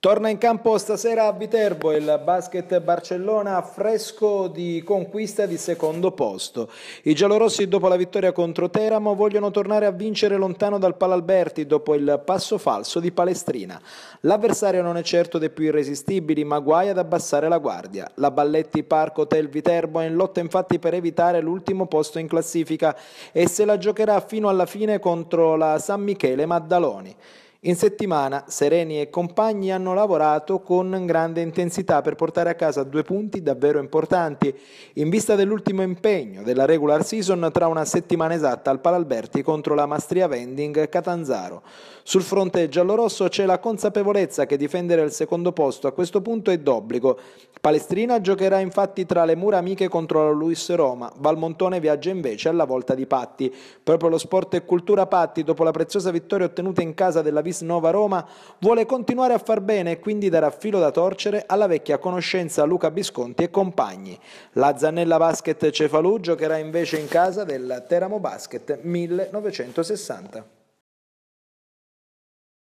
Torna in campo stasera a Viterbo il basket Barcellona fresco di conquista di secondo posto. I giallorossi dopo la vittoria contro Teramo vogliono tornare a vincere lontano dal Palalberti dopo il passo falso di Palestrina. L'avversario non è certo dei più irresistibili ma guai ad abbassare la guardia. La Balletti Park Hotel Viterbo è in lotta infatti per evitare l'ultimo posto in classifica e se la giocherà fino alla fine contro la San Michele Maddaloni. In settimana Sereni e compagni hanno lavorato con grande intensità per portare a casa due punti davvero importanti in vista dell'ultimo impegno della regular season tra una settimana esatta al Palalberti contro la Mastria Vending Catanzaro. Sul fronte giallorosso c'è la consapevolezza che difendere il secondo posto a questo punto è d'obbligo. Palestrina giocherà infatti tra le mura amiche contro la Luis Roma, Valmontone viaggia invece alla volta di Patti. Proprio lo sport e cultura Patti dopo la preziosa vittoria ottenuta in casa della Nova Roma vuole continuare a far bene e quindi darà filo da torcere alla vecchia conoscenza Luca Bisconti e compagni. La Zannella Basket Cefalù giocherà invece in casa del Teramo Basket 1960.